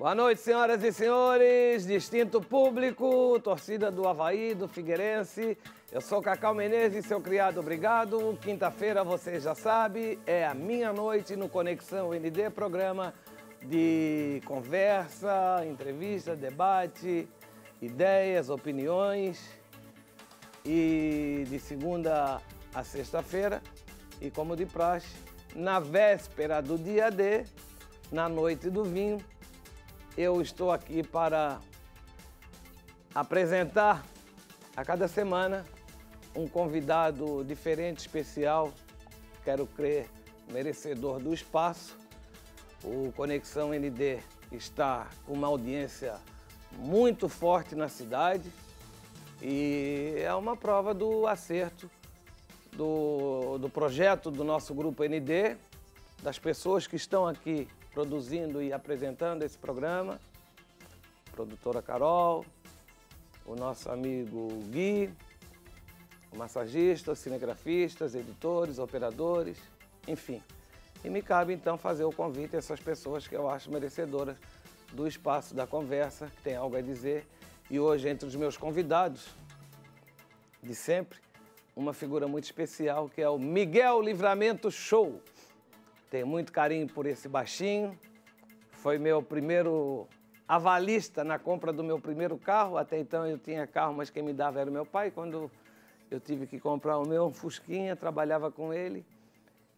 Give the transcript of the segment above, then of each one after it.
Boa noite, senhoras e senhores, distinto público, torcida do Havaí, do Figueirense. Eu sou Cacau Menezes, seu criado, obrigado. Quinta-feira, você já sabe, é a minha noite no Conexão ND, programa de conversa, entrevista, debate, ideias, opiniões. E de segunda a sexta-feira, e como de praxe, na véspera do dia D, na noite do vinho, eu estou aqui para apresentar a cada semana um convidado diferente, especial, quero crer, merecedor do espaço. O Conexão ND está com uma audiência muito forte na cidade e é uma prova do acerto do, do projeto do nosso grupo ND, das pessoas que estão aqui produzindo e apresentando esse programa. produtora Carol, o nosso amigo Gui, massagistas, cinegrafistas, editores, operadores, enfim. E me cabe então fazer o convite a essas pessoas que eu acho merecedoras do espaço da conversa, que tem algo a dizer. E hoje, entre os meus convidados de sempre, uma figura muito especial que é o Miguel Livramento Show. Tenho muito carinho por esse baixinho. Foi meu primeiro avalista na compra do meu primeiro carro. Até então eu tinha carro, mas quem me dava era meu pai. Quando eu tive que comprar o meu, um Fusquinha, trabalhava com ele.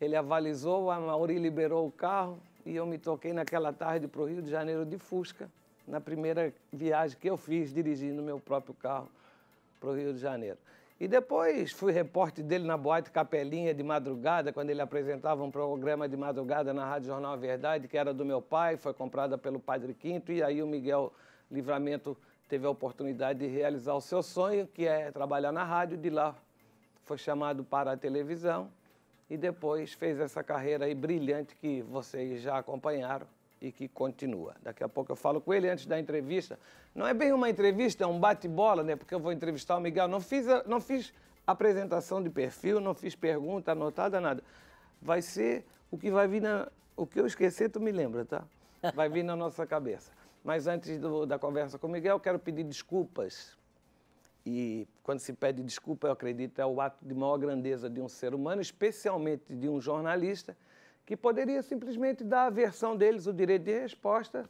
Ele avalizou, a Mauri liberou o carro e eu me toquei naquela tarde para o Rio de Janeiro de Fusca, na primeira viagem que eu fiz dirigindo meu próprio carro para o Rio de Janeiro. E depois fui repórter dele na Boate Capelinha de madrugada, quando ele apresentava um programa de madrugada na Rádio Jornal Verdade, que era do meu pai, foi comprada pelo Padre Quinto, e aí o Miguel Livramento teve a oportunidade de realizar o seu sonho, que é trabalhar na rádio, de lá foi chamado para a televisão e depois fez essa carreira aí brilhante que vocês já acompanharam e que continua. Daqui a pouco eu falo com ele antes da entrevista. Não é bem uma entrevista, é um bate-bola, né? Porque eu vou entrevistar o Miguel. Não fiz, não fiz apresentação de perfil, não fiz pergunta anotada, nada. Vai ser o que vai vir na. O que eu esquecer, tu me lembra, tá? Vai vir na nossa cabeça. Mas antes do, da conversa com o Miguel, quero pedir desculpas. E quando se pede desculpa, eu acredito, é o ato de maior grandeza de um ser humano, especialmente de um jornalista, que poderia simplesmente dar a versão deles, o direito de resposta.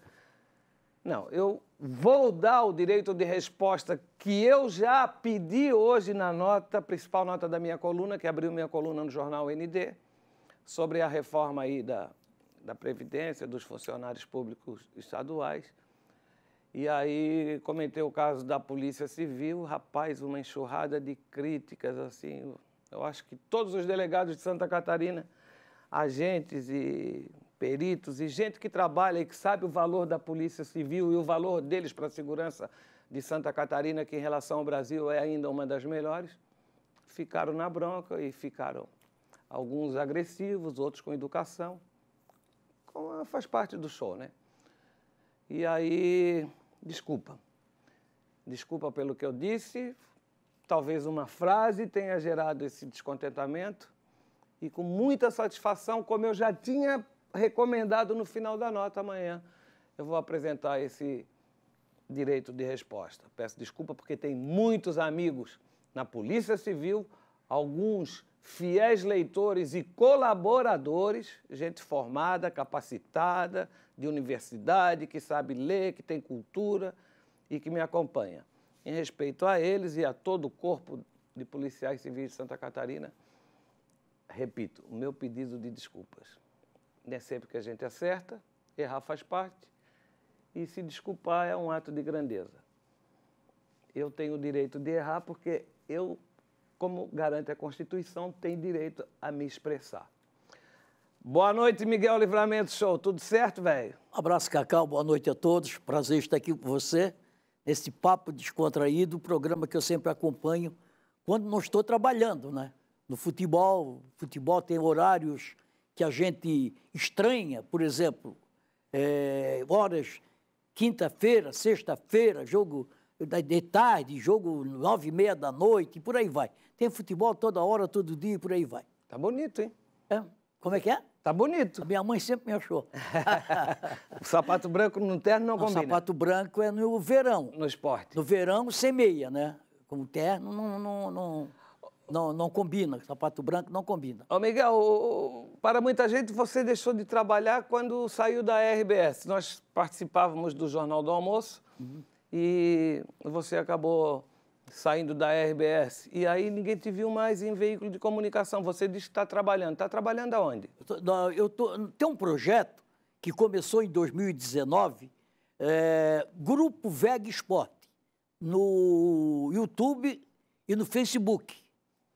Não, eu vou dar o direito de resposta que eu já pedi hoje na nota, principal nota da minha coluna, que abriu minha coluna no jornal ND, sobre a reforma aí da, da Previdência, dos funcionários públicos estaduais. E aí comentei o caso da Polícia Civil, rapaz, uma enxurrada de críticas assim. Eu acho que todos os delegados de Santa Catarina agentes e peritos e gente que trabalha e que sabe o valor da Polícia Civil e o valor deles para a segurança de Santa Catarina, que em relação ao Brasil é ainda uma das melhores, ficaram na bronca e ficaram alguns agressivos, outros com educação. Faz parte do show, né? E aí, desculpa. Desculpa pelo que eu disse. Talvez uma frase tenha gerado esse descontentamento e com muita satisfação, como eu já tinha recomendado no final da nota amanhã, eu vou apresentar esse direito de resposta. Peço desculpa porque tem muitos amigos na Polícia Civil, alguns fiéis leitores e colaboradores, gente formada, capacitada, de universidade, que sabe ler, que tem cultura e que me acompanha. Em respeito a eles e a todo o corpo de policiais civis de Santa Catarina, repito, o meu pedido de desculpas. Não é sempre que a gente acerta, errar faz parte, e se desculpar é um ato de grandeza. Eu tenho o direito de errar porque eu, como garante a Constituição, tenho direito a me expressar. Boa noite, Miguel Livramento Show. Tudo certo, velho? Um abraço, Cacau. Boa noite a todos. Prazer estar aqui com você Esse papo descontraído, programa que eu sempre acompanho quando não estou trabalhando, né? no futebol. futebol tem horários que a gente estranha, por exemplo, é, horas quinta-feira, sexta-feira, jogo de tarde, jogo nove e meia da noite, e por aí vai. Tem futebol toda hora, todo dia, e por aí vai. Tá bonito, hein? É. Como é que é? Tá bonito. A minha mãe sempre me achou. o sapato branco no terno não, não combina. O sapato branco é no verão. No esporte. No verão, sem meia, né? Como terno, não, não, não não, não combina, sapato branco não combina. Ô Miguel, para muita gente você deixou de trabalhar quando saiu da RBS. Nós participávamos do Jornal do Almoço uhum. e você acabou saindo da RBS. E aí ninguém te viu mais em veículo de comunicação. Você disse que está trabalhando. Está trabalhando aonde? Eu tô, não, eu tô, tem um projeto que começou em 2019, é, Grupo VEG Esporte, no YouTube e no Facebook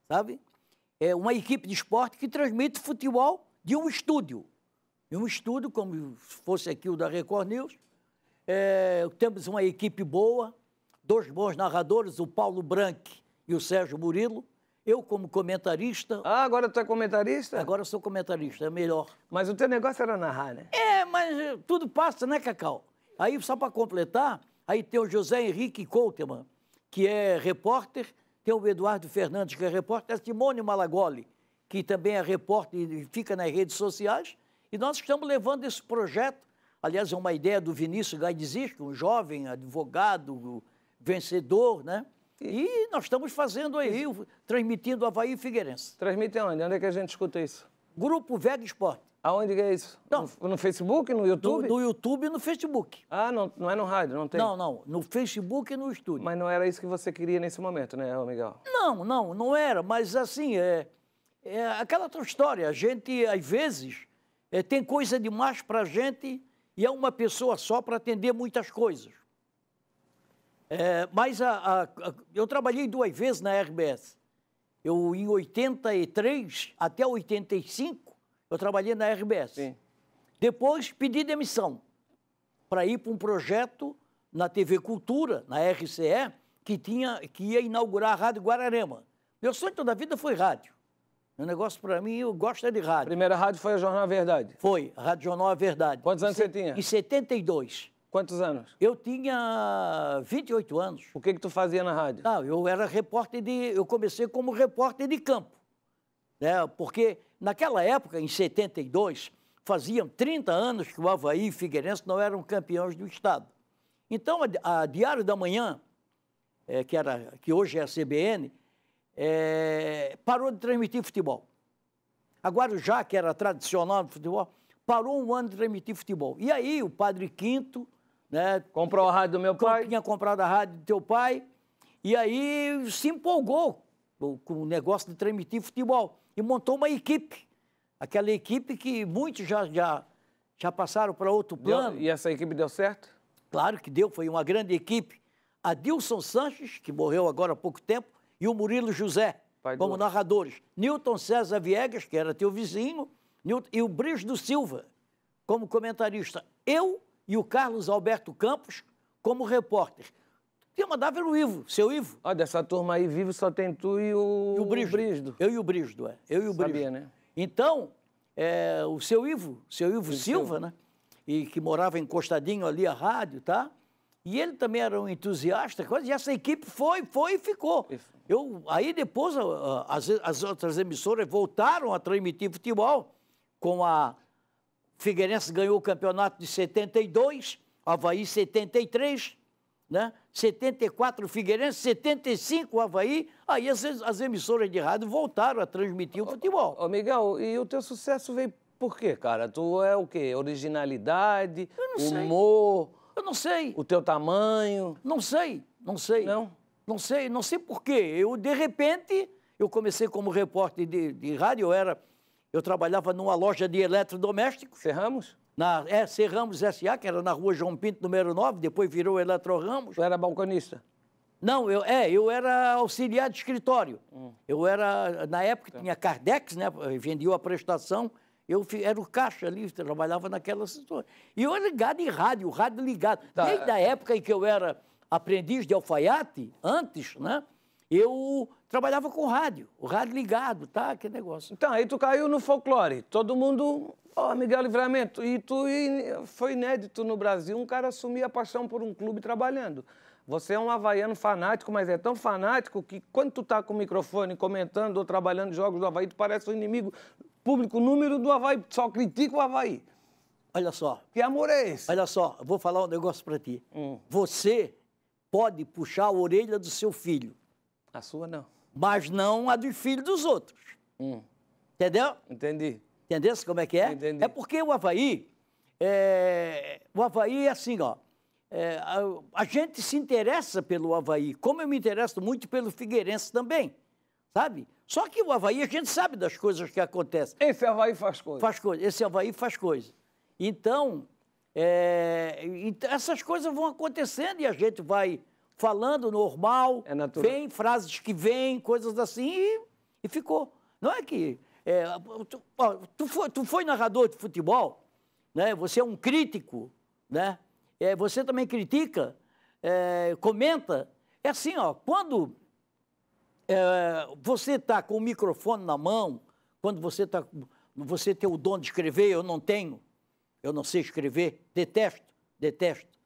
sabe? É uma equipe de esporte que transmite futebol de um estúdio. De um estúdio, como fosse aqui o da Record News. É, temos uma equipe boa, dois bons narradores, o Paulo Branque e o Sérgio Murilo. Eu, como comentarista. Ah, agora tu é comentarista? Agora eu sou comentarista, é melhor. Mas o teu negócio era narrar, né? É, mas eh, tudo passa, né, Cacau? Aí, só para completar, aí tem o José Henrique Couteman, que é repórter tem o Eduardo Fernandes, que é repórter, a Simone Malagoli, que também é repórter e fica nas redes sociais. E nós estamos levando esse projeto. Aliás, é uma ideia do Vinícius é um jovem advogado, vencedor, né? E nós estamos fazendo aí, transmitindo Havaí e Figueirense. Transmite onde? Onde é que a gente escuta isso? Grupo Vega Esporte. Aonde que é isso? Não. No, no Facebook, no YouTube? No, no, YouTube e no Facebook. Ah, não, não é no rádio, não tem? Não, não. No Facebook e no estúdio. Mas não era isso que você queria nesse momento, né, Miguel? Não, não, não era. Mas assim, é, é aquela outra história. A gente, às vezes, é, tem coisa demais para a gente e é uma pessoa só para atender muitas coisas. É, mas a, a, a, eu trabalhei duas vezes na RBS. Eu, em 83 até 85, eu trabalhei na RBS. Sim. Depois pedi demissão para ir para um projeto na TV Cultura, na RCE, que, tinha, que ia inaugurar a Rádio Guararema. Meu sonho toda a vida foi rádio. O negócio para mim, eu gosto é de rádio. Primeira rádio foi a Jornal Verdade? Foi, a Rádio Jornal Verdade. Quantos anos você tinha? Em 72. Quantos anos? Eu tinha 28 anos. O que que tu fazia na rádio? Não, eu era repórter de... Eu comecei como repórter de campo. Né? Porque Naquela época, em 72, faziam 30 anos que o Havaí e o Figueirense não eram campeões do Estado. Então, a, Diário da Manhã, é, que, era, que hoje é a CBN, é, parou de transmitir futebol. Agora, o Já, que era tradicional no futebol, parou um ano de transmitir futebol. E aí, o Padre Quinto. Né, Comprou a rádio do meu pai? Tinha comprado a rádio do teu pai. E aí se empolgou com o negócio de transmitir futebol e montou uma equipe. Aquela equipe que muitos já, já, já passaram para outro plano. Deu, e essa equipe deu certo? Claro que deu, foi uma grande equipe. Adilson Sanches, que morreu agora há pouco tempo, e o Murilo José, Pai como narradores. Newton César Viegas, que era teu vizinho, e o Brisdo Silva, como comentarista. Eu e o Carlos Alberto Campos, como repórter. Ia mandava era o Ivo, seu Ivo. Ah, dessa turma aí vivo só tem tu e o, e o Brisdo. Brisdo. Eu e o Brisdo, é. Eu e o Brígido Brisdo. Sabia, né? Então, é, o seu Ivo, seu Ivo Silva, né? E que morava encostadinho ali à rádio, tá? E ele também era um entusiasta, e essa equipe foi, foi e ficou. Eu, aí depois as, as outras emissoras voltaram a transmitir futebol, com a Figueirense ganhou o campeonato de 72, Havaí 73, né? 74 Figueirense, 75 Havaí, aí as, as emissoras de rádio voltaram a transmitir o futebol. Ô, ô, Miguel, e o teu sucesso veio por quê, cara? Tu é o quê? Originalidade, humor... Sei. Eu não sei. O teu tamanho... Não sei, não sei. Não? Não sei, não sei por quê. Eu, de repente, eu comecei como repórter de, de rádio, eu era... Eu trabalhava numa loja de eletrodomésticos. Ferramos? na é, S. Ramos S.A., que era na rua João Pinto, número 9, depois virou Eletro Ramos. Eu era balconista? Não, eu, é, eu era auxiliar de escritório. Hum. Eu era, na época tá. tinha Cardex, né, vendiu a prestação, eu era o caixa ali, trabalhava naquela situação. E eu era ligado em rádio, rádio ligado. Tá. Desde a época em que eu era aprendiz de alfaiate, antes, né, eu trabalhava com rádio, o rádio ligado, tá, aquele negócio. Então, aí tu caiu no folclore, todo mundo Ô, oh, Miguel Livramento, e tu foi inédito no Brasil um cara assumir a paixão por um clube trabalhando. Você é um havaiano fanático, mas é tão fanático que quando tu tá com o microfone comentando ou trabalhando jogos do Havaí, tu parece o inimigo público número do Havaí, só critica o Havaí. Olha só. Que amor é esse? Olha só, vou falar um negócio para ti. Hum. Você pode puxar a orelha do seu filho. A sua não. Mas não a dos filhos dos outros. Hum. Entendeu? Entendi. Entendesse como é que é? Entendi. É porque o Havaí, é, o Havaí é assim, ó. É, a, a, gente se interessa pelo Havaí, como eu me interesso muito pelo Figueirense também, sabe? Só que o Havaí, a gente sabe das coisas que acontecem. Esse Havaí faz coisa. Faz coisa, esse Havaí faz coisa. Então, é, então, essas coisas vão acontecendo e a gente vai falando normal, é natural. vem frases que vêm, coisas assim, e, e ficou. Não é que é, tu, tu, foi, tu foi narrador de futebol, né? você é um crítico, né? É, você também critica, é, comenta. É assim, ó, quando é, você está com o microfone na mão, quando você tá, você tem o dom de escrever, eu não tenho, eu não sei escrever, detesto, detesto.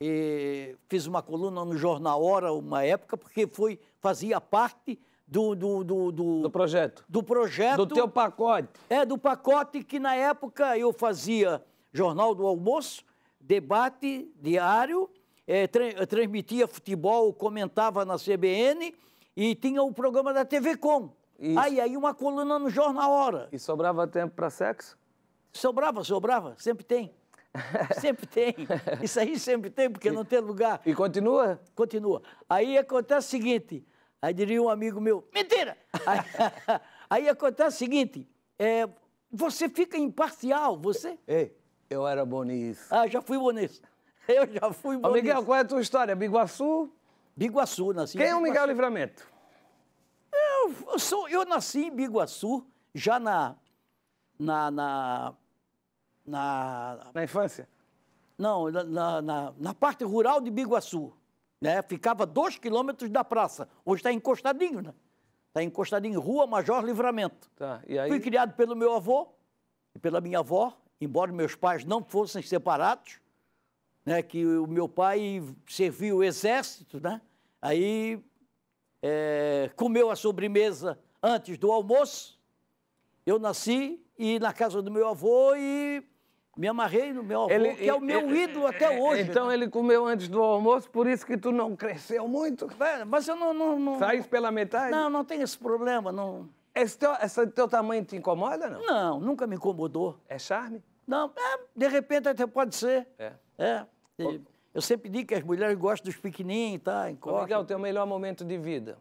E fiz uma coluna no jornal Hora uma época porque foi fazia parte do, do, do, do, do projeto. Do projeto. Do teu pacote. É, do pacote que na época eu fazia Jornal do Almoço, debate diário, é, tra transmitia futebol, comentava na CBN e tinha o programa da TV Com. Isso. Aí, aí uma coluna no Jornal Hora. E sobrava tempo para sexo? Sobrava, sobrava, sempre tem. sempre tem. Isso aí sempre tem, porque não tem lugar. E continua? Continua. Aí acontece o seguinte: Aí diria um amigo meu, mentira! Aí, aí acontece o seguinte, é, você fica imparcial, você... Ei, eu era bom nisso. Ah, já fui bom nisso. Eu já fui bom Ô, Miguel, nisso. qual é a tua história? Biguaçu? Biguaçu, nasci Quem é o Miguel Livramento? Eu, eu, sou, eu nasci em Biguaçu, já na... Na... Na, na, na infância? Não, na, na, na parte rural de Biguaçu. Né? Ficava dois quilômetros da praça. Hoje está encostadinho, né? Está encostadinho, Rua Major Livramento. Tá, aí... Fui criado pelo meu avô e pela minha avó, embora meus pais não fossem separados, né? Que o meu pai serviu o exército, né? Aí é, comeu a sobremesa antes do almoço. Eu nasci e na casa do meu avô e me amarrei no meu avô, ele, que é o meu ele, ídolo até hoje. Então ele comeu antes do almoço, por isso que tu não cresceu muito? É, mas eu não... não, não Saís pela metade? Não, não tem esse problema, não... Esse teu, esse teu tamanho te incomoda, não? Não, nunca me incomodou. É charme? Não, é, de repente até pode ser. É. É. eu sempre digo que as mulheres gostam dos pequenininhos, tá? Encosta. Miguel, é é o teu melhor momento de vida?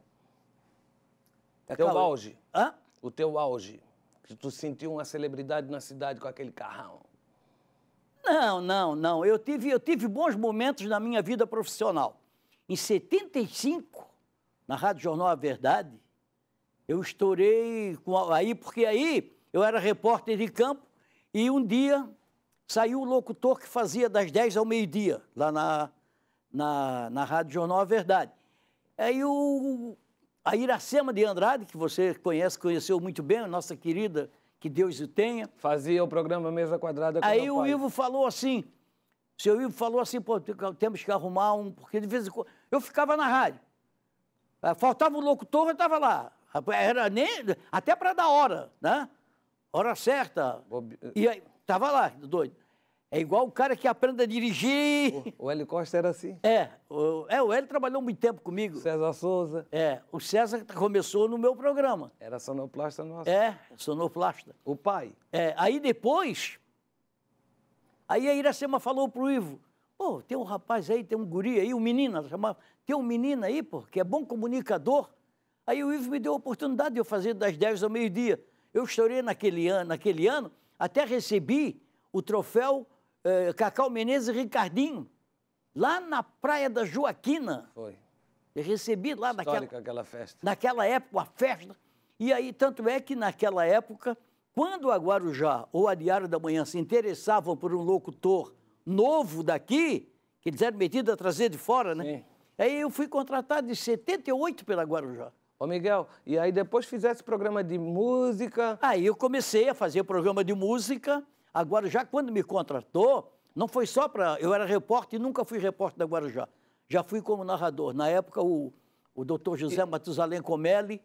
É teu auge. Hã? O teu auge. Que tu sentiu uma celebridade na cidade com aquele carrão. Não, não, não. Eu tive, eu tive bons momentos na minha vida profissional. Em 75, na Rádio Jornal A Verdade, eu estourei com aí, porque aí eu era repórter de campo e um dia saiu o locutor que fazia das 10 ao meio-dia, lá na, na, na Rádio Jornal A Verdade. Aí o, a Iracema de Andrade, que você conhece, conheceu muito bem, a nossa querida que Deus o tenha. Fazia o programa Mesa Quadrada com Aí o Ivo falou assim, o seu Ivo falou assim, pô, temos que arrumar um, porque de vez em quando, eu ficava na rádio, ah, faltava um locutor, eu estava lá, era nem, até para dar hora, né? Hora certa, Bob... e aí, estava lá, doido. É igual o cara que aprende a dirigir. O, Hélio Costa era assim. É, o, é, o Hélio trabalhou muito tempo comigo. César Souza. É, o César começou no meu programa. Era sonoplasta nossa. É, sonoplasta. O pai. É, aí depois, aí a Iracema falou pro Ivo, pô, tem um rapaz aí, tem um guri aí, um menino, chamava, tem um menino aí, pô, que é bom comunicador. Aí o Ivo me deu a oportunidade de eu fazer das 10 ao meio-dia. Eu estourei naquele ano, naquele ano, até recebi o troféu eh, Cacau Menezes e Ricardinho, lá na Praia da Joaquina. Foi. Eu recebi lá Histórica naquela, aquela festa. naquela época, a festa. E aí, tanto é que naquela época, quando a Guarujá ou a Diário da Manhã se interessavam por um locutor novo daqui, que eles eram metidos a trazer de fora, né? Sim. Aí eu fui contratado em 78 pela Guarujá. Ô Miguel, e aí depois fizesse programa de música? Aí eu comecei a fazer programa de música Agora, já quando me contratou, não foi só para. Eu era repórter e nunca fui repórter da Guarujá. Já fui como narrador. Na época, o, o doutor José e... Matusalém Comelli,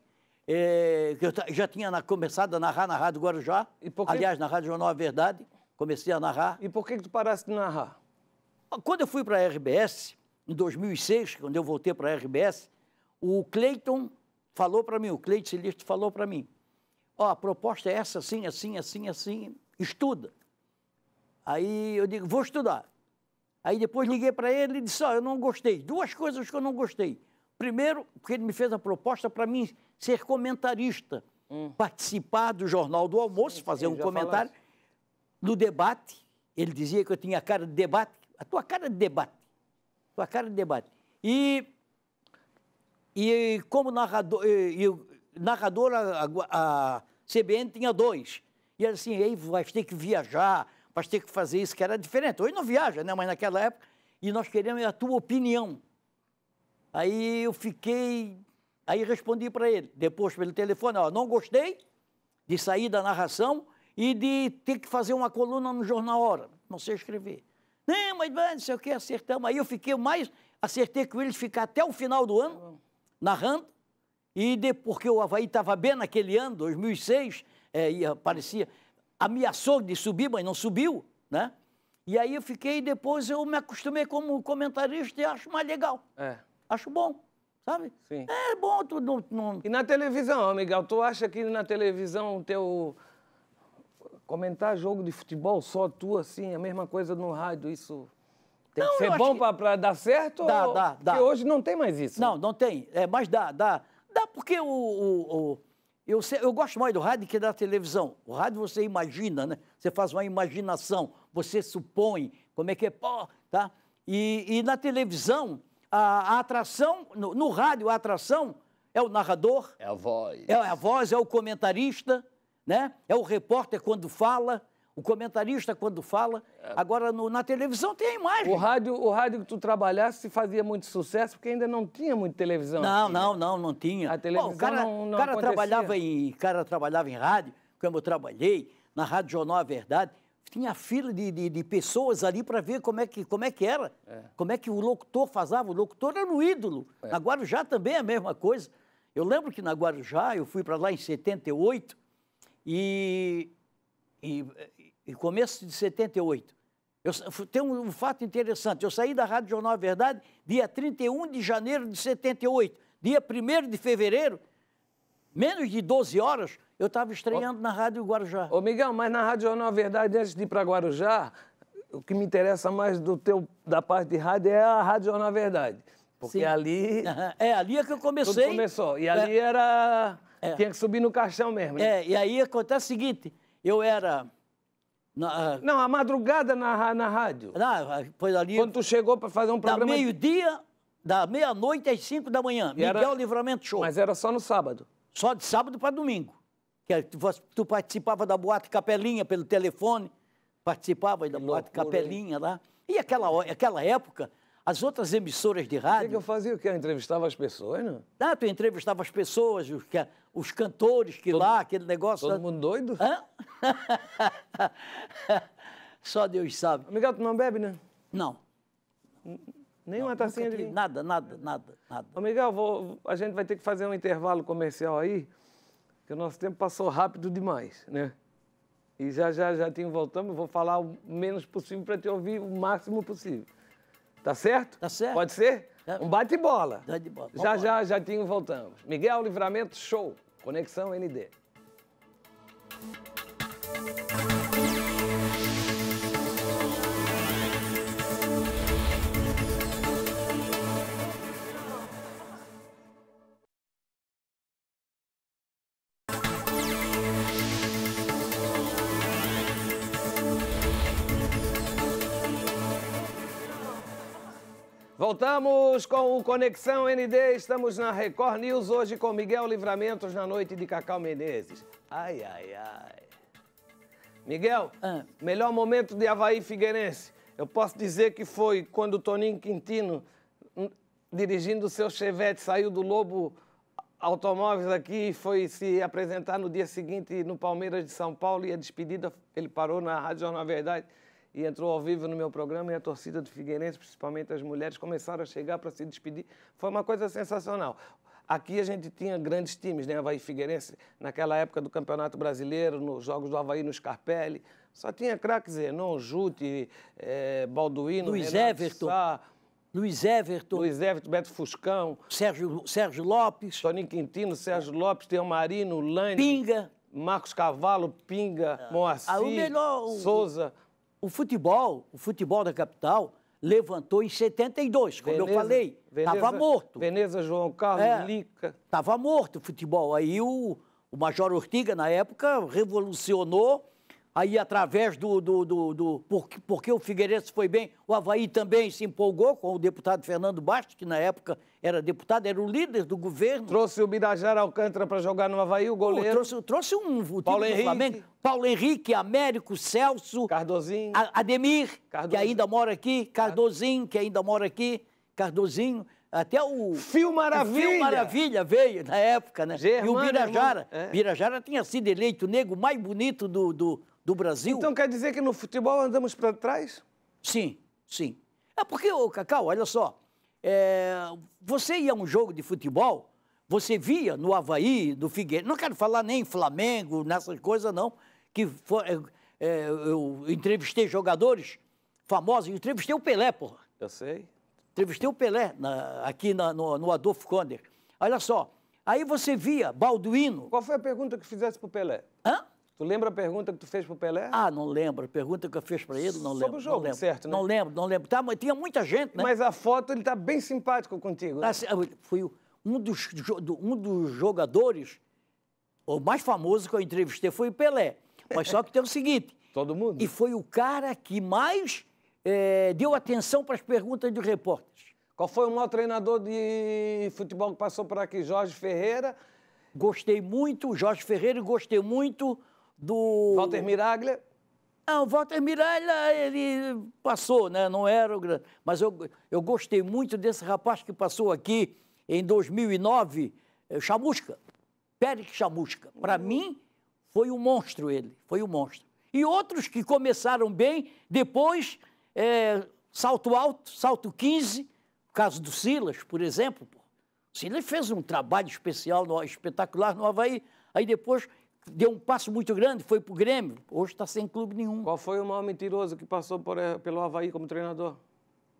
é, que eu já tinha na, começado a narrar na Rádio Guarujá. Que... Aliás, na Rádio Jornal A Verdade, comecei a narrar. E por que, que tu paraste de narrar? Quando eu fui para a RBS, em 2006, quando eu voltei para a RBS, o Cleiton falou para mim, o Cleiton Silistro falou para mim: Ó, oh, a proposta é essa, assim, assim, assim, assim, estuda. Aí eu digo, vou estudar. Aí depois liguei para ele e disse, ó, oh, eu não gostei. Duas coisas que eu não gostei. Primeiro, porque ele me fez a proposta para mim ser comentarista, hum. participar do Jornal do Almoço, fazer um comentário. Falasse. No debate, ele dizia que eu tinha cara de debate. A tua cara de debate. Tua cara de debate. E, e como narrador, e, e, narrador a, a, a CBN tinha dois. E assim, aí vai ter que viajar, mas ter que fazer isso que era diferente. Hoje não viaja, né? mas naquela época, e nós queremos a tua opinião. Aí eu fiquei, aí respondi para ele, depois pelo telefone, ó, não gostei de sair da narração e de ter que fazer uma coluna no jornal Hora, não sei escrever. Não, mas não sei o que, acertamos. Aí eu fiquei mais, acertei com eles ficar até o final do ano, narrando, e de, porque o Havaí estava bem naquele ano, 2006, é, e aparecia, ameaçou de subir, mas não subiu, né? E aí eu fiquei, depois eu me acostumei como comentarista e acho mais legal. É. Acho bom, sabe? Sim. É bom, tu não... E na televisão, amigão, tu acha que na televisão o teu... Comentar jogo de futebol só tu, assim, a mesma coisa no rádio, isso... Tem não, que ser bom que... para dar certo? Dá, ou... dá, dá. Porque hoje não tem mais isso. Não, não tem. É, mas dá, dá. Dá porque o, o, o eu, eu gosto mais do rádio que da televisão. O rádio você imagina, né? Você faz uma imaginação, você supõe como é que é, pô, tá? E, e na televisão, a, a atração, no, no, rádio, a atração é o narrador. É a voz. É, é a voz, é o comentarista, né? É o repórter quando fala, o comentarista, quando fala. Agora, no, na televisão tem a imagem. O rádio, o rádio que tu trabalhasse fazia muito sucesso, porque ainda não tinha muito televisão. Não, aqui, assim, né? não, né? não, não tinha. A televisão Bom, o cara, não, não cara trabalhava em cara trabalhava em rádio, como eu trabalhei, na Rádio Jornal A Verdade. Tinha fila de, de, de pessoas ali para ver como é que, como é que era, é. como é que o locutor fazava. O locutor era um ídolo. É. Na Guarujá também é a mesma coisa. Eu lembro que na Guarujá, eu fui para lá em 78 e, e em começo de 78. Eu, tem um, um, fato interessante. Eu saí da Rádio Jornal Verdade dia 31 de janeiro de 78. Dia 1 de fevereiro, menos de 12 horas, eu estava estreando ô, na Rádio Guarujá. Ô, Miguel, mas na Rádio Jornal Verdade, antes de ir para Guarujá, o que me interessa mais do teu, da parte de rádio é a Rádio Jornal Verdade. Porque Sim. ali. É, ali é que eu comecei. Tudo começou. E ali é. era. É. Tinha que subir no caixão mesmo. Né? É, e aí acontece o seguinte: eu era na, uh, não, a madrugada na, na rádio. Na, ah, ali, Quando tu chegou para fazer um programa. Da meio-dia, da meia-noite às cinco da manhã. Miguel era, Livramento Show. Mas era só no sábado. Só de sábado para domingo. Que é, tu, tu participava da boate Capelinha pelo telefone, participava da boate Capelinha lá. E aquela, aquela época, as outras emissoras de rádio. O que, é que eu fazia? O que? Eu entrevistava as pessoas, não? Ah, tu entrevistava as pessoas, os cantores que todo, lá, aquele negócio. Todo mundo doido? Hã? Só Deus sabe. Amigão tu não bebe, né? Não. Nenhuma tacinha de Nada, nada, nada, nada. Ô, vou, a gente vai ter que fazer um intervalo comercial aí, que o nosso tempo passou rápido demais, né? E já, já, já te voltando vou falar o menos possível para te ouvir o máximo possível. Tá certo? Tá certo. Pode ser? Um bate-bola. Bate-bola. Já, já, já tinha voltamos. Miguel Livramento, show. Conexão ND. Voltamos com o Conexão ND, estamos na Record News hoje com Miguel Livramentos na noite de Cacau Menezes. Ai, ai, ai. Miguel, ah. melhor momento de Havaí Figueirense. Eu posso dizer que foi quando Toninho Quintino, hum, dirigindo o seu Chevette, saiu do Lobo Automóveis aqui e foi se apresentar no dia seguinte no Palmeiras de São Paulo e a despedida, ele parou na Rádio Jornal Verdade e entrou ao vivo no meu programa e a torcida do Figueirense, principalmente as mulheres, começaram a chegar para se despedir. Foi uma coisa sensacional. Aqui a gente tinha grandes times, né? Havaí Figueirense, naquela época do Campeonato Brasileiro, nos Jogos do Havaí no Scarpelli. Só tinha craques Zenon, Jute, eh, Balduino, Luiz Renato Everton. Sá, Luiz Everton. Luiz Everton, Beto Fuscão. Sérgio, Sérgio Lopes. Toninho Quintino, Sérgio Lopes, Teo Marino, Lani. Pinga. Marcos Cavalo, Pinga, ah, Moacir, ah, o melhor, o, Souza o futebol, o futebol da capital, levantou em 72, como Veneza, eu falei. Estava morto. Veneza, João Carlos, é, Lica. Estava morto o futebol. Aí o, o Major Ortiga, na época, revolucionou. Aí, através do. do, do, do porque, porque o Figueirense foi bem, o Havaí também se empolgou com o deputado Fernando Bastos, que na época era deputado, era o líder do governo. Trouxe o Bidajara Alcântara para jogar no Havaí, o goleiro. trouxe, trouxe um time Paulo Henrique. Flamengo. Paulo Henrique, Américo, Celso. Cardozinho. Ademir, Cardozinho. que ainda mora aqui. Cardozinho, que ainda mora aqui. Cardozinho. Até o. Fio Maravilha! O Fio Maravilha veio na época, né? Germana, e o Birajara. É. Birajara tinha sido eleito o nego mais bonito do, do, do Brasil. Então quer dizer que no futebol andamos para trás? Sim, sim. É porque, Cacau, olha só. É, você ia a um jogo de futebol, você via no Havaí, do Figueiredo, não quero falar nem Flamengo, nessas coisas não, que for, é, é, eu entrevistei jogadores famosos, entrevistei o Pelé, porra. Eu sei. Entrevistei o Pelé na, aqui na, no, no Adolfo Konder. Olha só, aí você via Balduino. Qual foi a pergunta que fizesse pro Pelé? Hã? Tu lembra a pergunta que tu fez pro Pelé? Ah, não lembro. A pergunta que eu fiz para ele, não Sobre lembro. Sobre o jogo, não certo, né? Não lembro, não lembro. Tá, mas tinha muita gente, né? Mas a foto, ele tá bem simpático contigo. Né? Tá, foi um dos, um dos jogadores, o mais famoso que eu entrevistei foi o Pelé. Mas só que tem o seguinte... Todo mundo. E foi o cara que mais é, deu atenção para as perguntas dos repórteres. Qual foi o maior treinador de futebol que passou por aqui? Jorge Ferreira. Gostei muito, Jorge Ferreira, gostei muito do. Walter Miraglia? Não, ah, Walter Miraglia, ele passou, né? Não era o grande. Mas eu, eu gostei muito desse rapaz que passou aqui em 2009, eh, Chamusca. Pérez Chamusca. Para uhum. mim, foi um monstro ele, foi um monstro. E outros que começaram bem, depois, é, salto alto, salto 15, caso do Silas, por exemplo. Silas fez um trabalho especial, no, espetacular no Havaí. Aí depois deu um passo muito grande, foi para o Grêmio, hoje está sem clube nenhum. Qual foi o maior mentiroso que passou por, eh, pelo Havaí como treinador?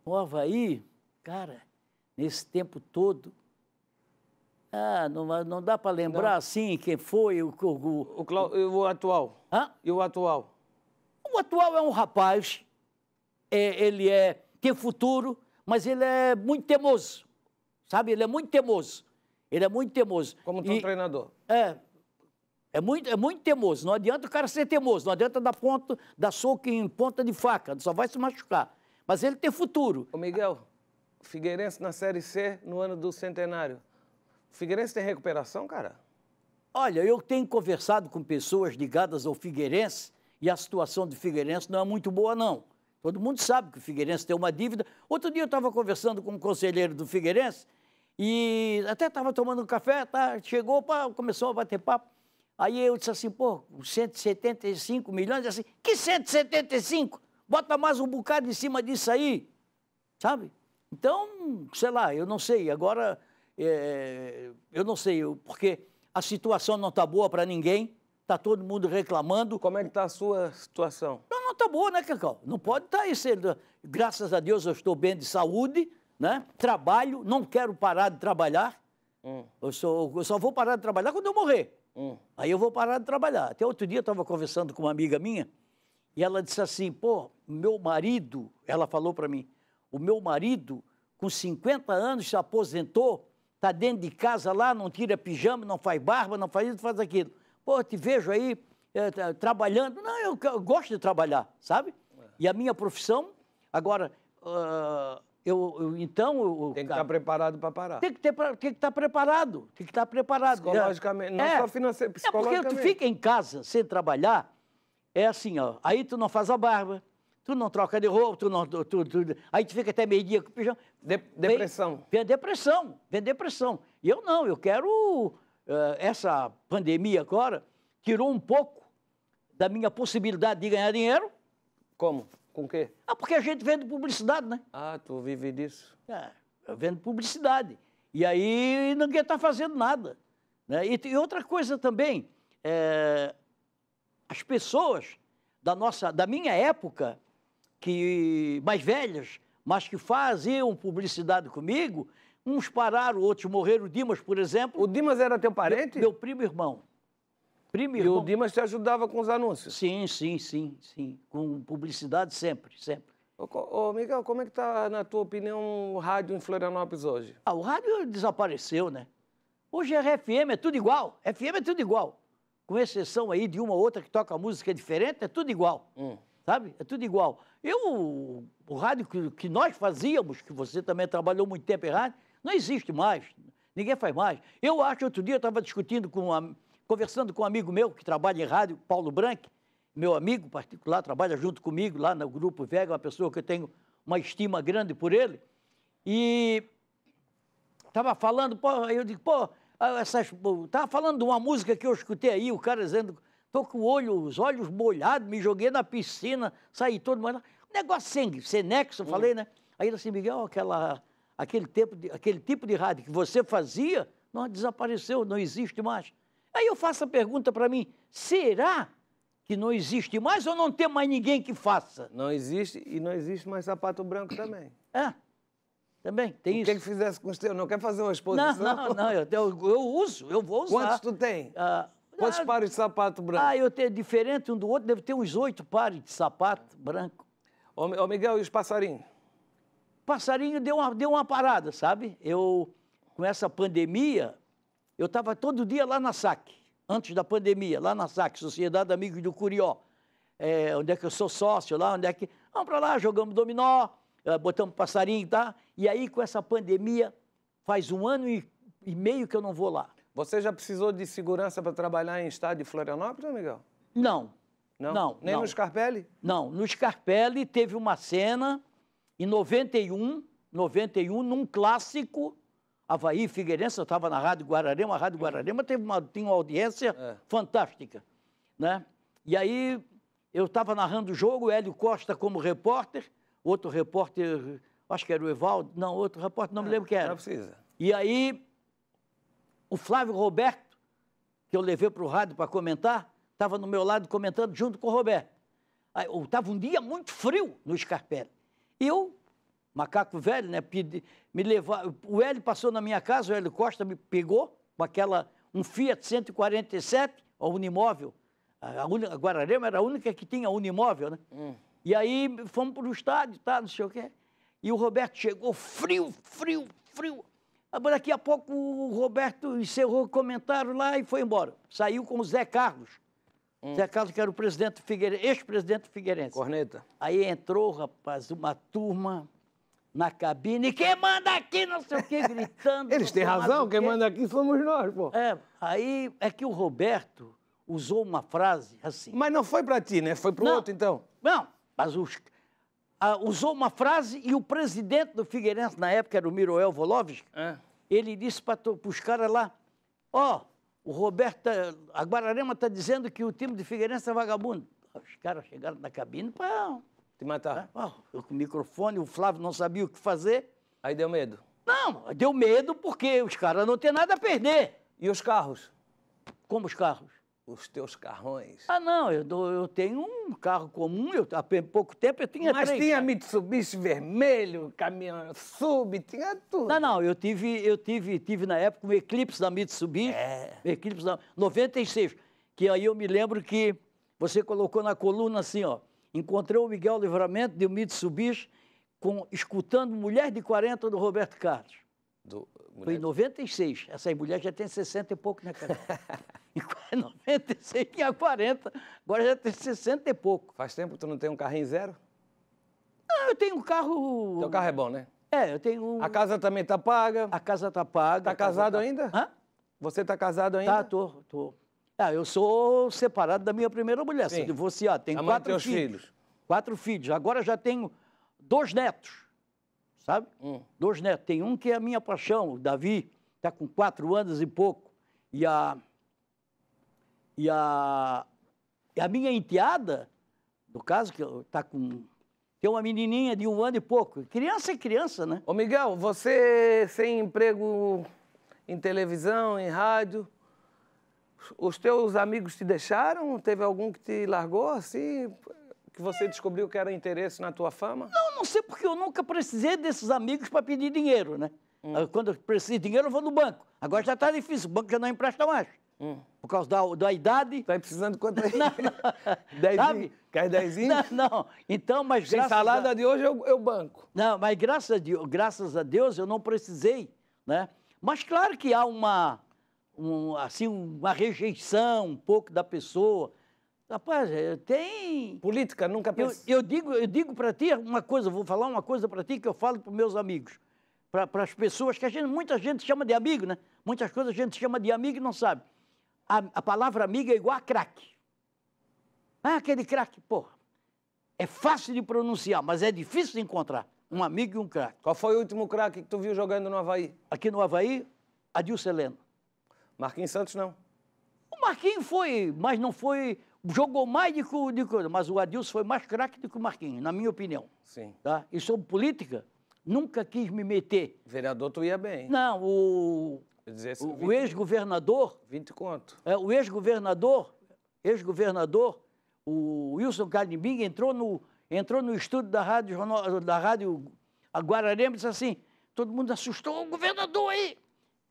O Havaí, cara, nesse tempo todo. Ah, não, não dá para lembrar não. assim quem foi o. O, o, o, o atual. Hã? E o atual? O atual é um rapaz, é, ele é. tem futuro, mas ele é muito teimoso. Sabe? Ele é muito teimoso. Ele é muito teimoso. Como um e, treinador. É, é muito, é muito teimoso. Não adianta o cara ser teimoso, não adianta dar ponto, dar soco em ponta de faca, só vai se machucar. Mas ele tem futuro. Ô Miguel, Figueirense na Série C no ano do centenário. Figueirense tem recuperação, cara? Olha, eu tenho conversado com pessoas ligadas ao Figueirense e a situação do Figueirense não é muito boa, não. Todo mundo sabe que o Figueirense tem uma dívida. Outro dia eu estava conversando com um conselheiro do Figueirense e até estava tomando um café, tá, chegou, pá, começou a bater papo. Aí eu disse assim, pô, 175 milhões, assim, que 175? Bota mais um bocado em cima disso aí, sabe? Então, sei lá, eu não sei. Agora, é, eu não sei, eu, porque a situação não está boa para ninguém, está todo mundo reclamando. Como é que está a sua situação? Não, não está boa, né, Cacau? Não pode estar tá isso. Graças a Deus eu estou bem de saúde, né? Trabalho, não quero parar de trabalhar. Hum. Eu, eu só vou parar de trabalhar quando eu morrer. Hum. Aí eu vou parar de trabalhar. Até outro dia eu estava conversando com uma amiga minha e ela disse assim: pô, meu marido, ela falou para mim, o meu marido com 50 anos se aposentou, está dentro de casa lá, não tira pijama, não faz barba, não faz isso, faz aquilo. Pô, te vejo aí é, trabalhando. Não, eu, eu, gosto de trabalhar, sabe? É. E a minha profissão, agora, uh, eu, eu, então. Eu, tem que estar tá preparado para parar. Tem que, ter, tem que estar tá preparado. Tem que estar tá preparado. Psicologicamente, não é, só financeiro, psicologicamente. É porque tu fica em casa sem trabalhar, é assim, ó. Aí tu não faz a barba, tu não troca de roupa, tu não. Tu, tu, tu aí tu fica até meio-dia com o pijama. De, depressão. Vem, vem depressão, vem depressão. E eu não, eu quero. Uh, essa pandemia agora tirou um pouco da minha possibilidade de ganhar dinheiro. Como? Com o quê? Ah, porque a gente vende publicidade, né? Ah, tu vive disso? É, eu vendo publicidade. E aí ninguém está fazendo nada. Né? E, e, outra coisa também, é, as pessoas da, nossa, da minha época, que mais velhas, mas que faziam publicidade comigo, uns pararam, outros morreram. O Dimas, por exemplo. O Dimas era teu parente? Meu, meu primo irmão. Primeiro, e o Dimas te ajudava com os anúncios? Sim, sim, sim, sim. Com publicidade sempre, sempre. Ô, ô Miguel, como é que tá, na tua opinião, o rádio em Florianópolis hoje? Ah, o rádio desapareceu, né? Hoje é RFM é tudo igual. FM é tudo igual. Com exceção aí de uma ou outra que toca música diferente, é tudo igual. Hum. Sabe? É tudo igual. Eu, o rádio que, que nós fazíamos, que você também trabalhou muito tempo em rádio, não existe mais. Ninguém faz mais. Eu acho, outro dia eu estava discutindo com uma conversando com um amigo meu que trabalha em rádio, Paulo Branco, meu amigo particular, trabalha junto comigo lá no Grupo Vega, uma pessoa que eu tenho uma estima grande por ele, e estava falando, pô, eu digo, pô, ah, falando de uma música que eu escutei aí, o cara dizendo, tô com o olho, os olhos molhados, me joguei na piscina, saí todo molhado. Negócio sem, sem nexo, hum. falei, né? Aí ele assim, Miguel, aquela, aquele, tempo de, aquele tipo de rádio que você fazia, não desapareceu, não existe mais. Aí eu faço a pergunta para mim: será que não existe mais ou não tem mais ninguém que faça? Não existe e não existe mais sapato branco também. É. Também tem o é isso. O que, que fizesse com os teus? Não quer fazer uma exposição? Não, não, não eu, eu, eu, uso, eu vou usar. Quantos tu tem? Ah, Quantos ah, pares de sapato branco? Ah, eu tenho diferente um do outro, deve ter uns oito pares de sapato branco. Ô, ô Miguel, e os passarinhos? Passarinho deu uma, deu uma parada, sabe? Eu, com essa pandemia, eu estava todo dia lá na SAC, antes da pandemia, lá na SAC, Sociedade Amigos do Curió, é, onde é que eu sou sócio lá, onde é que. Vamos para lá, jogamos dominó, eh, botamos passarinho e tá? E aí, com essa pandemia, faz um ano e, e meio que eu não vou lá. Você já precisou de segurança para trabalhar em estádio de Florianópolis, Miguel? Não. Não? não Nem não. no Scarpelli? Não, no Scarpelli teve uma cena em 91, 91, num clássico Havaí, Figueirense, eu estava na Rádio Guararema, a Rádio uhum. Guararema teve uma, tinha uma audiência é. fantástica. Né? E aí eu estava narrando o jogo, Hélio Costa como repórter, outro repórter, acho que era o Evaldo, não, outro repórter, não me é, lembro quem era. Não precisa. E aí o Flávio Roberto, que eu levei para o rádio para comentar, estava no meu lado comentando junto com o Roberto. Estava um dia muito frio no Scarpelli. E eu macaco velho, né? Me levar, o Hélio passou na minha casa, o Hélio Costa me pegou com aquela um Fiat 147, o Unimóvel. A, a Guararema era a única que tinha Unimóvel, né? Hum. E aí fomos para o estádio, tá, não sei o quê. E o Roberto chegou frio, frio, frio. Agora, ah, daqui a pouco o Roberto encerrou o comentário lá e foi embora. Saiu com o Zé Carlos. Hum. Zé Carlos, que era o presidente Figueirense, ex-presidente Figueirense. Corneta. Aí entrou, rapaz, uma turma na cabine, quem manda aqui, não sei o quê, gritando. Eles têm razão, quem manda aqui somos nós, pô. É, aí é que o Roberto usou uma frase assim. Mas não foi para ti, né? Foi para o outro, então. Não, mas os, usou uma frase e o presidente do Figueirense, na época, era o Miroel Volovski, é. ele disse para os caras lá, ó, oh, o Roberto, tá, a Guararema está dizendo que o time de Figueirense é vagabundo. Os caras chegaram na cabine para te matar. Ah, eu com o microfone, o Flávio não sabia o que fazer. Aí deu medo? Não, deu medo porque os caras não têm nada a perder. E os carros? Como os carros? Os teus carrões. Ah, não, eu, dou, eu tenho um carro comum, eu, há pouco tempo eu tinha Mas três. Mas tinha Mitsubishi vermelho, caminhão sub, tinha tudo. Não, não, eu tive, eu tive, tive na época um eclipse da Mitsubishi, é. eclipse da 96, que aí eu me lembro que você colocou na coluna assim, ó, Encontrei o Miguel Livramento de Mitsubishi com, escutando Mulher de 40 do Roberto Carlos. Do, Foi em 96. Essa mulher já tem 60 e pouco, né, cara? em 96 tinha 40, agora já tem 60 e pouco. Faz tempo que tu não tem um carrinho zero? Não, ah, eu tenho um carro. Teu carro é bom, né? É, eu tenho um. A casa também tá paga? A casa tá paga. Tá casado tá... ainda? Hã? Você tá casado tá, ainda? Tá, tô, tô. Ah, eu sou separado da minha primeira mulher, Sim. sou divorciado. Tenho quatro filhos. filhos. Quatro filhos. Agora já tenho dois netos, sabe? Hum. Dois netos. Tem um que é a minha paixão, o Davi, está com quatro anos e pouco. E a. E a. E a minha enteada, no caso, que está com tem uma menininha de um ano e pouco. Criança é criança, né? Ô, Miguel, você sem emprego em televisão, em rádio, os teus amigos te deixaram? Teve algum que te largou assim? Que você descobriu que era interesse na tua fama? Não, não sei, porque eu nunca precisei desses amigos para pedir dinheiro, né? Hum. Ah, quando eu preciso de dinheiro, eu vou no banco. Agora já está difícil, o banco já não empresta mais. Hum. Por causa da, da idade. Está precisando de quanto aí? Não, não. Dezinho. Sabe? Quer dezinho? Não, não. Então, mas Sem salada a... de hoje, eu, eu banco. Não, mas graças a, Deus, graças a Deus eu não precisei, né? Mas claro que há uma um, assim, uma rejeição um pouco da pessoa. Rapaz, eh, tem. Política nunca pensei. Eu, eu, digo, eu digo para ti uma coisa, vou falar uma coisa para ti que eu falo para meus amigos, para as pessoas que a gente, muita gente chama de amigo, né? Muitas coisas a gente chama de amigo e não sabe. A, a palavra amigo é igual a craque. Ah, aquele craque, porra. É fácil de pronunciar, mas é difícil de encontrar. Um amigo e um craque. Qual foi o último craque que tu viu jogando no Havaí? Aqui no Havaí, Adilson Heleno. Marquinhos Santos não. O Marquinhos foi, mas não foi. Jogou mais do que o. mas o Adilson foi mais craque do que o Marquinhos, na minha opinião. Sim. Tá? E sobre política, nunca quis me meter. Vereador, tu ia bem. Não, o. Assim, o, o ex-governador. 20 conto. É, o ex-governador, ex-governador, o Wilson Calimbing entrou no, entrou no estúdio da Rádio, da rádio Guararema e disse assim: todo mundo assustou, o governador aí!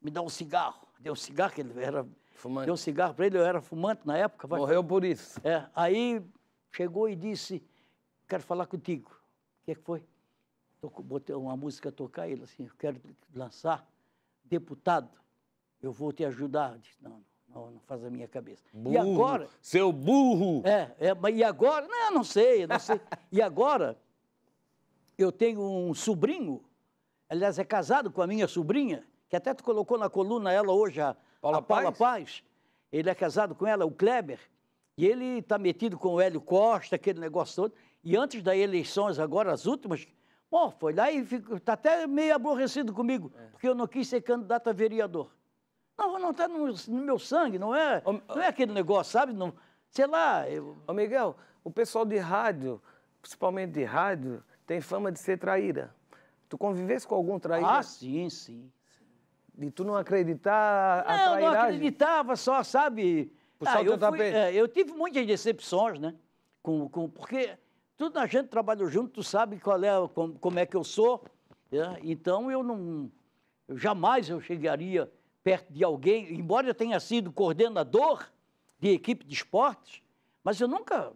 Me dá um cigarro deu um cigarro que ele era. Fumante. Deu um cigarro para ele, eu era fumante na época. Vai. Morreu por isso. É, aí chegou e disse: Quero falar contigo. O que, é que foi? botei uma música a tocar, ele assim: Quero lançar deputado, eu vou te ajudar. Eu disse: Não, não. Não, faz a minha cabeça. Burro, e agora? Seu burro! É, é, mas e agora? Não, não sei, não sei. e agora, eu tenho um sobrinho, aliás, é casado com a minha sobrinha, que até tu colocou na coluna ela hoje, a Paula, a Paula Paz? Paz. Ele é casado com ela, o Kleber, e ele está metido com o Hélio Costa, aquele negócio todo. E antes das eleições, agora as últimas, bom, foi lá e está até meio aborrecido comigo, é. porque eu não quis ser candidato a vereador. Não, não está no, no, meu sangue, não é, Ô, não é aquele negócio, sabe? Não, sei lá. Eu... Ô Miguel, o pessoal de rádio, principalmente de rádio, tem fama de ser traíra. Tu convivesse com algum traíra? Ah, sim, sim. E tu não acreditar, a Não, não acreditava só, sabe? Ah, eu, fui, eh, eu, tive muitas decepções, né? Com, com, porque toda a gente trabalhou junto, tu sabe qual é, como, como é que eu sou. É? Então eu não. Eu jamais eu chegaria perto de alguém, embora eu tenha sido coordenador de equipe de esportes, mas eu nunca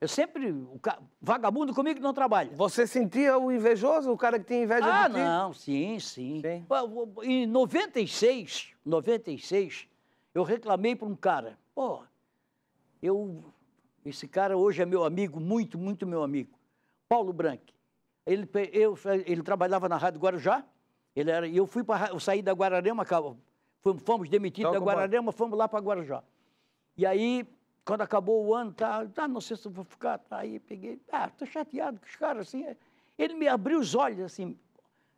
eu sempre. O ca... Vagabundo comigo não trabalha. Você sentia o invejoso, o cara que tinha inveja ah, de ti? Ah, não, sim, sim, sim. Em 96, 96, eu reclamei para um cara. Pô, eu. Esse cara hoje é meu amigo, muito, muito meu amigo. Paulo Branco. Ele, eu, ele trabalhava na Rádio Guarujá. Ele era, eu fui para eu saí da Guararema, fomos demitidos então da Guararema, fomos lá para Guarujá. E aí quando acabou o ano, tá, ah, não sei se vou ficar, tá aí, peguei, ah, tô chateado com os caras, assim. É, ele me abriu os olhos, assim,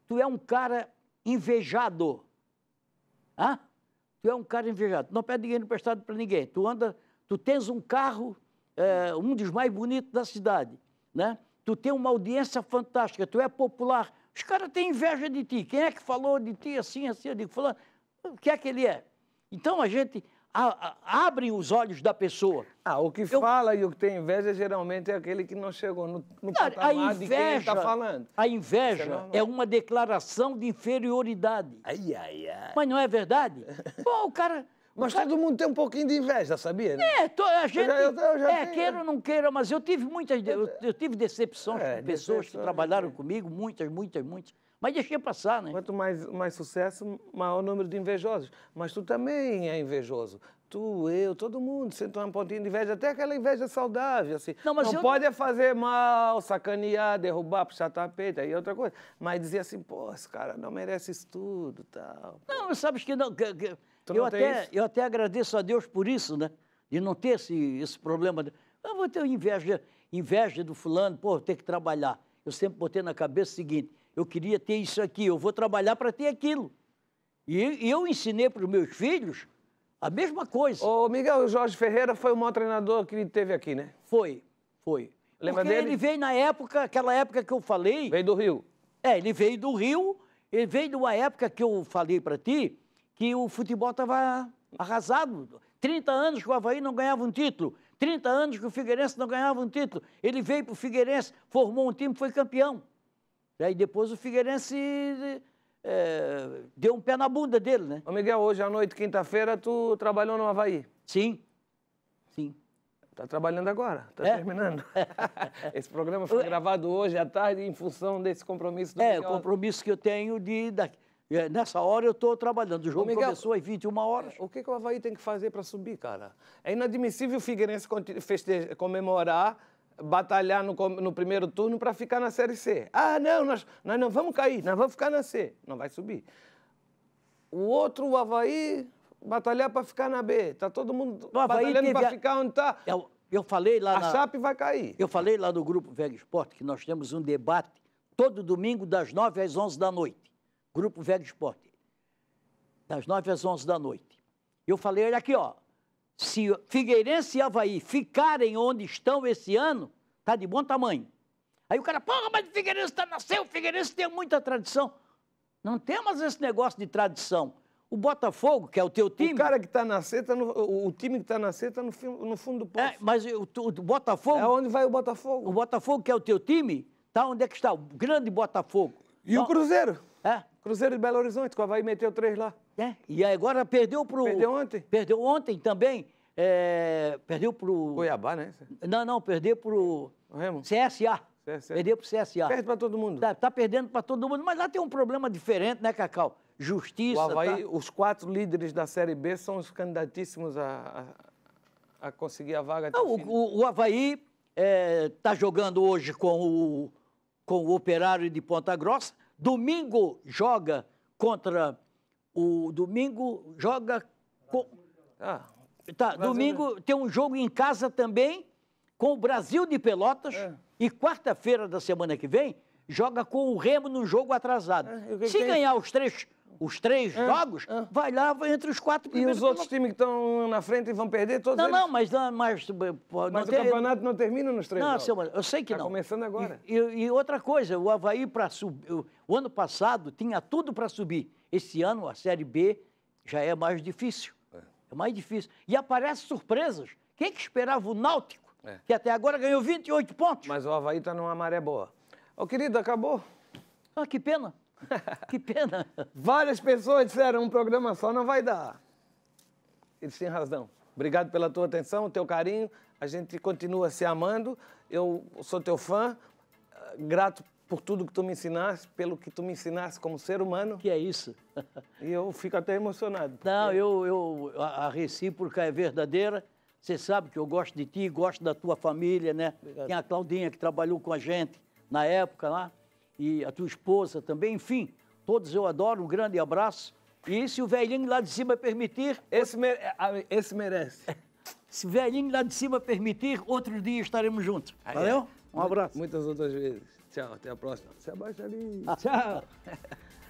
tu é um cara invejado, hã? Tu é um cara invejado, não pede dinheiro emprestado para ninguém, tu anda, tu tens um carro, é, um dos mais bonitos da cidade, né? Tu tem uma audiência fantástica, tu é popular, os caras têm inveja de ti, quem é que falou de ti assim, assim, eu digo, falando, o que é que ele é? Então a gente, a, a, abrem os olhos da pessoa. Ah, o que eu... fala e o que tem inveja geralmente é aquele que não chegou no, no Cara, patamar inveja, de quem está falando. A inveja é, é uma declaração de inferioridade. Ai, ai, ai. Mas não é verdade? Pô, o cara... Mas todo mundo tem um pouquinho de inveja, sabia? Né? É, a gente. Eu já, eu, já é, tenho... queira ou não queira, mas eu tive muitas. Eu, tive decepções é, com pessoas decepções, que trabalharam é. comigo, muitas, muitas, muitas mas deixei passar, né? Quanto mais, mais sucesso, maior número de invejosos. Mas tu também é invejoso. Tu, eu, todo mundo sente uma pontinha de inveja, até aquela inveja saudável, assim. Não, mas não eu... pode é fazer mal, sacanear, derrubar, puxar tapete, aí é outra coisa. Mas dizer assim, pô, esse cara não merece isso tudo, tal. Pô. Não, sabes que não... Que, que... Eu, não até, eu até agradeço a Deus por isso, né? De não ter esse, esse problema. De... Eu vou ter inveja, inveja do fulano, pô, ter que trabalhar. Eu sempre botei na cabeça o seguinte, eu queria ter isso aqui, eu vou trabalhar para ter aquilo. E eu ensinei para os meus filhos a mesma coisa. O Miguel Jorge Ferreira foi o maior treinador que ele teve aqui, né? Foi, foi. Lembra Porque dele? ele veio na época, aquela época que eu falei. Veio do Rio. É, ele veio do Rio, ele veio de uma época que eu falei para ti que o futebol estava arrasado. 30 anos que o Havaí não ganhava um título. 30 anos que o Figueirense não ganhava um título. Ele veio para o Figueirense, formou um time, foi campeão. Né, e depois o Figueirense é, deu um pé na bunda dele, né? Ô Miguel, hoje à noite, quinta-feira, tu trabalhou no Havaí? Sim, sim. Tá trabalhando agora, tá é? terminando. Esse programa foi é. gravado hoje à tarde em função desse compromisso do É, Miguel. compromisso que eu tenho de... Da, é, nessa hora eu estou trabalhando. O jogo Ô, Miguel, começou às 21 horas. O que, que o Havaí tem que fazer para subir, cara? É inadmissível o Figueirense comemorar batalhar no, no primeiro turno para ficar na Série C. Ah, não, nós, nós não vamos cair, nós vamos ficar na C. Não vai subir. O outro, o Havaí, batalhar para ficar na B. Está todo mundo batalhando para a... ficar onde está. Eu, é eu, falei lá A na... Chape vai cair. Eu falei lá no grupo Velho Esporte que nós temos um debate todo domingo das 9 às 11 da noite. Grupo Velho Esporte. Das 9 às 11 da noite. Eu falei, olha aqui, ó, se Figueirense e Havaí ficarem onde estão esse ano, tá de bom tamanho. Aí o cara, porra, mas o Figueirense está nasceu, o Figueirense tem muita tradição. Não temos esse negócio de tradição. O Botafogo, que é o teu time. O cara que está na seta, no, o time que está na seta no, no fundo do poço. É, mas o, o, Botafogo. É onde vai o Botafogo. O Botafogo, que é o teu time, está onde é que está? O grande Botafogo. E então, o Cruzeiro? É. Cruzeiro de Belo Horizonte, que o Havaí meteu três lá. É. E agora perdeu para o Perdeu ontem. Perdeu ontem também. É, perdeu pro. Goiabá, né? Não, não, perdeu pro. Remo. CSA. CSA. Perdeu pro CSA. Perde pra todo mundo. Tá, tá perdendo pra todo mundo, mas lá tem um problema diferente, né, Cacau? Justiça. O Havaí, tá... os quatro líderes da Série B são os candidatíssimos a, a, a conseguir a vaga. Não, o, o, o Havaí está é, jogando hoje com o, com o Operário de Ponta Grossa. Domingo joga contra o. Domingo joga. Com... Ah. Tá, Brasil né? domingo tem um jogo em casa também com o Brasil de Pelotas é. e quarta-feira da semana que vem joga com o Remo num jogo atrasado. É, Se ganhar os três, os três é, jogos, é. vai lá vai entre os quatro primeiros. E os outros times que estão na frente vão perder todos Não, eles? não, mas, não, mas, pô, mas não o ter... campeonato não termina nos três não, jogos? Não, eu sei que tá não. começando agora. E, e, e outra coisa, o Havaí para subir... O ano passado tinha tudo para subir. Esse ano a Série B já é mais difícil. É mais difícil. E aparecem surpresas. Quem que esperava o Náutico, é. que até agora ganhou 28 pontos? Mas o Havaí está numa maré boa. Ô, querido, acabou. Ah, que pena. que pena. Várias pessoas disseram, um programa só não vai dar. Eles têm razão. Obrigado pela tua atenção, teu carinho. A gente continua se amando. Eu sou teu fã, ah, grato por tudo que tu me ensinaste, pelo que tu me ensinaste como ser humano. Que é isso. e eu fico até emocionado. Não, eu, eu, a, recíproca é verdadeira. Você sabe que eu gosto de ti, gosto da tua família, né? Obrigado. Tem a Claudinha que trabalhou com a gente na época lá, e a tua esposa também, enfim, todos eu adoro, um grande abraço. E se o velhinho lá de cima permitir. Esse, Esse merece. se o velhinho lá de cima permitir, outro dia estaremos juntos. Valeu? É. Um abraço. Muitas outras vezes. Tchau, até a próxima. se ali Tchau.